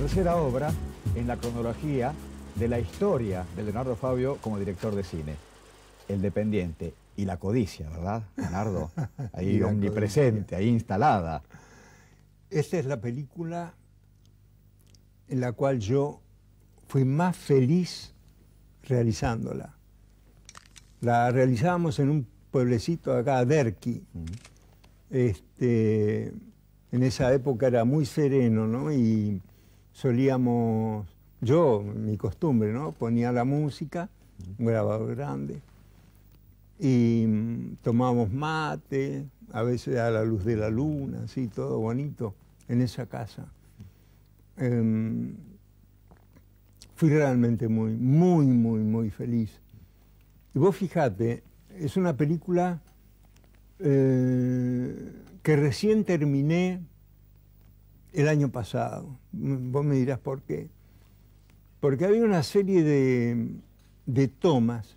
tercera obra en la cronología de la historia de Leonardo Fabio como director de cine. El Dependiente y la codicia, ¿verdad, Leonardo? Ahí omnipresente, ahí instalada. Esta es la película en la cual yo fui más feliz realizándola. La realizábamos en un pueblecito acá, Derqui. este, en esa época era muy sereno, ¿no? Y solíamos, yo, mi costumbre, ¿no? Ponía la música, un grabador grande, y mm, tomábamos mate, a veces a la luz de la luna, así, todo bonito, en esa casa. Em, fui realmente muy, muy, muy, muy feliz. Y vos fijate, es una película eh, que recién terminé el año pasado. Mm, vos me dirás por qué. Porque había una serie de, tomas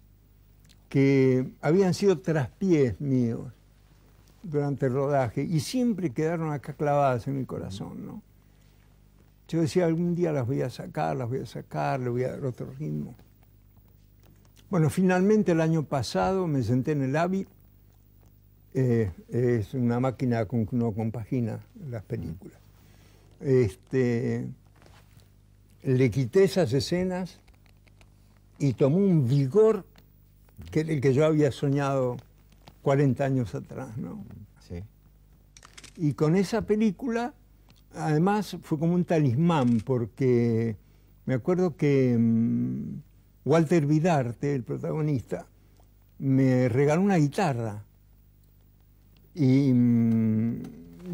que habían sido traspiés míos durante el rodaje y siempre quedaron acá clavadas en mi corazón, ¿no? Yo decía, algún día las voy a sacar, las voy a sacar, le voy a dar otro ritmo. Bueno, finalmente el año pasado me senté en el AVI, eh, es una máquina con que no compagina las películas este, le quité esas escenas y tomó un vigor que el que yo había soñado 40 años atrás, ¿no? Y con esa película, además, fue como un talismán, porque me acuerdo que mm, Walter Vidarte, el protagonista, me regaló una guitarra. Y mm,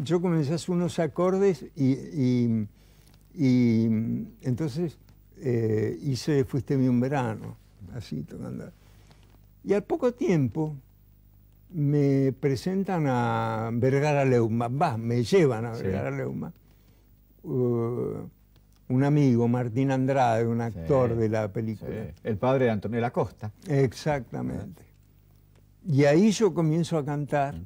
yo comencé hacer unos acordes y, y, y entonces eh, hice Fuiste mi un verano, así tocando. Y al poco tiempo me presentan a Vergara Leuma, va, me llevan a Vergara Leuma, uh, un amigo, Martín Andrade, un actor de la película. El padre de Antonio Acosta. Exactamente. Y ahí yo comienzo a cantar. Mm.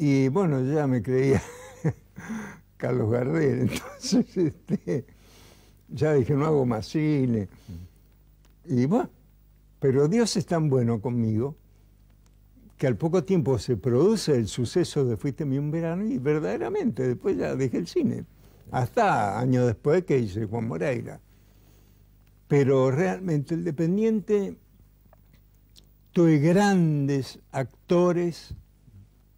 Y bueno, ya me creía Carlos Gardel, entonces este, ya dije, no hago más cine. Mm. Y bueno, pero Dios es tan bueno conmigo que al poco tiempo se produce el suceso de Fuiste mi un verano y verdaderamente después ya dejé el cine. Hasta años después que hice Juan Moreira. Pero realmente el dependiente tuve grandes actores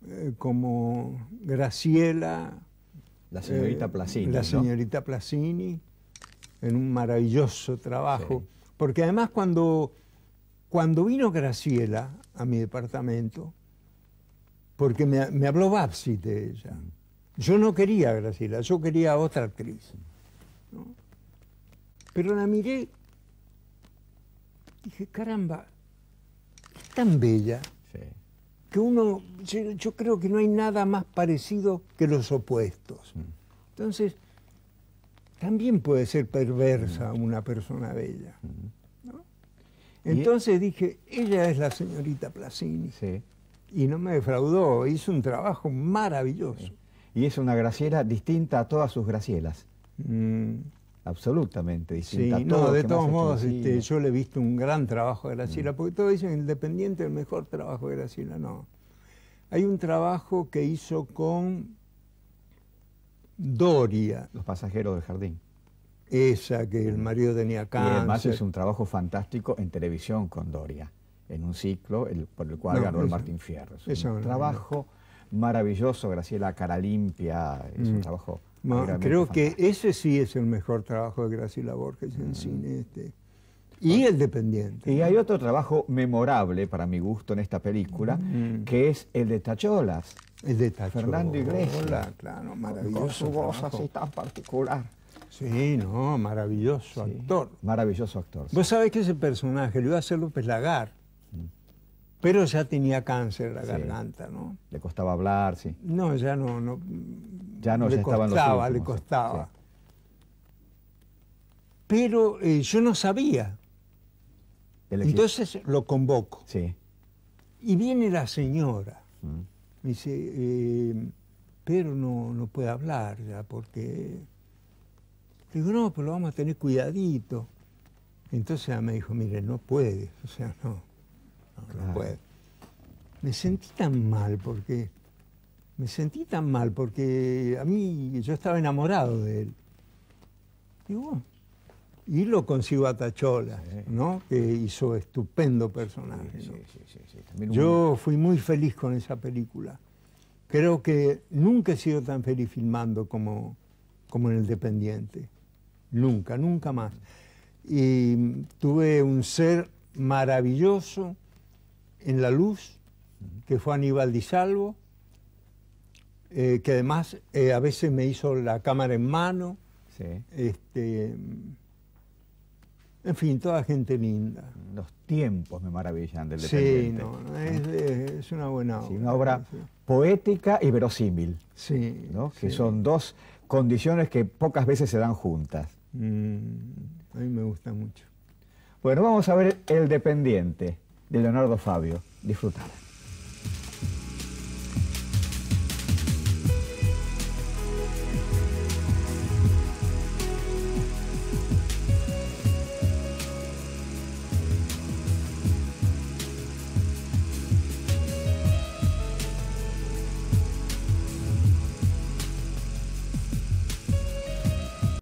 eh, como Graciela. La señorita eh, Placini. La señorita Placini, en un maravilloso trabajo. Porque además cuando, cuando vino Graciela a mi departamento, porque me, habló Babsi de ella. Yo no quería a Graciela, yo quería a otra actriz. Pero la miré, dije, caramba, es tan bella. Sí que uno, yo, creo que no hay nada más parecido que los opuestos. Mm. Entonces, también puede ser perversa mm. una persona bella. Mm. Entonces dije, ella es la señorita Placini. Sí. Y no me defraudó, hizo un trabajo maravilloso. Y es una graciela distinta a todas sus gracielas absolutamente distinta. no, de todos modos, este, yo le he visto un gran trabajo de Graciela, mm. porque todos dicen independiente el mejor trabajo de Graciela, no. Hay un trabajo que hizo con Doria. Los pasajeros del jardín. Esa que el mm. marido tenía acá Y además es un trabajo fantástico en televisión con Doria, en un ciclo por el cual ganó el Martín Fierro. Es un trabajo maravilloso, Graciela Cara Limpia, es un mm. trabajo creo que ese sí es el mejor trabajo de Graciela Borges en mm. cine. Este. Y el dependiente. Y hay otro trabajo memorable para mi gusto en esta película, mm. que es el de Tacholas. El de Fernando Iglesias. claro, maravilloso. Con su voz así tan particular. Sí, no, maravilloso actor. Maravilloso actor. Vos sabés que ese personaje lo iba a hacer López Lagar. Pero ya tenía cáncer la garganta, ¿no? Le costaba hablar, sí. No, ya no, no. Ya no, le ya costaba, estaban los le costaba. Pero eh, yo no sabía. Entonces lo convoco. Sí. Y viene la señora. Mm. Me dice, eh, pero no, no puede hablar ya porque... Le digo, no, pero lo vamos a tener cuidadito. Entonces ella me dijo, mire, no puede, o sea, no. Me sentí tan mal porque. Me sentí tan mal porque a mí yo estaba enamorado de él. Y, lo consigo a Tachola, ¿no? que hizo estupendo personaje. yo fui muy feliz con esa película. Creo que nunca he sido tan feliz filmando como, como en El Dependiente. Nunca, nunca más. Y tuve un ser maravilloso, en la luz, que fue Aníbal Di Salvo, eh, que además eh, a veces me hizo la cámara en mano. Este, en fin, toda gente linda. Los tiempos me maravillan del Dependiente. Sí, es, una buena obra. una obra poética y verosímil. Sí. Que son dos condiciones que pocas veces se dan juntas. Mm, a mí me gusta mucho. Bueno, vamos a ver El Dependiente de Leonardo Fabio. Disfrutar.